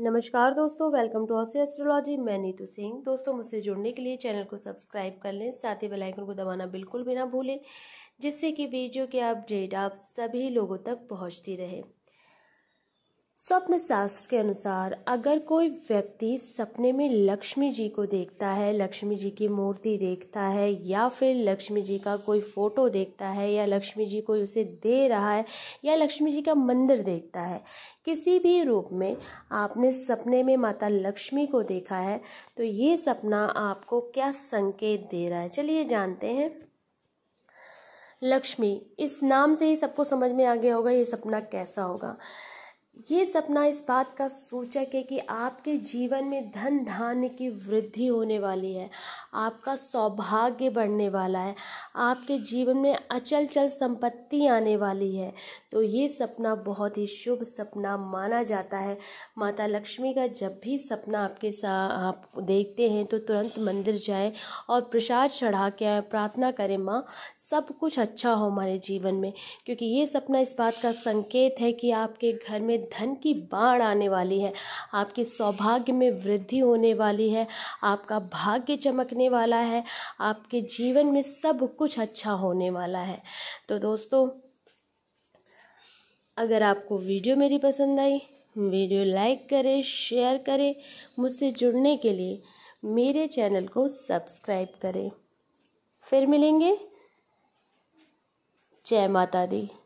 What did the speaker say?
नमस्कार दोस्तों welcome to Aussie astrology मैं नीतू सिंह दोस्तों मुझसे जुड़ने के लिए चैनल को सब्सक्राइब कर लें साथ ही बेल आइकन को दबाना बिल्कुल भी ना भूलें जिससे कि वीडियो के अपडेट आप सभी लोगों तक पहुंचती रहे स्वप्न शास्त्र के अनुसार अगर कोई व्यक्ति सपने में लक्ष्मी जी को देखता है लक्ष्मी जी की मूर्ति देखता है या फिर लक्ष्मी जी का कोई फोटो देखता है या लक्ष्मी जी कोई उसे दे रहा है या लक्ष्मी जी का मंदिर देखता है किसी भी रूप में आपने सपने में माता लक्ष्मी को देखा है तो ये सपना आपको क्या संकेत दे रहा है चलिए जानते हैं लक्ष्मी इस नाम से ही सबको समझ में आ गया होगा ये सपना कैसा होगा ये सपना इस बात का सूचक है कि आपके जीवन में धन धान्य की वृद्धि होने वाली है आपका सौभाग्य बढ़ने वाला है आपके जीवन में अचल चल संपत्ति आने वाली है तो ये सपना बहुत ही शुभ सपना माना जाता है माता लक्ष्मी का जब भी सपना आपके साथ आप देखते हैं तो तुरंत मंदिर जाएं और प्रसाद चढ़ा के आए प्रार्थना करें माँ सब कुछ अच्छा हो हमारे जीवन में क्योंकि ये सपना इस बात का संकेत है कि आपके घर में धन की बाढ़ आने वाली है आपके सौभाग्य में वृद्धि होने वाली है आपका भाग्य चमकने वाला है आपके जीवन में सब कुछ अच्छा होने वाला है तो दोस्तों अगर आपको वीडियो मेरी पसंद आई वीडियो लाइक करें शेयर करें मुझसे जुड़ने के लिए मेरे चैनल को सब्सक्राइब करें फिर मिलेंगे जय माता दी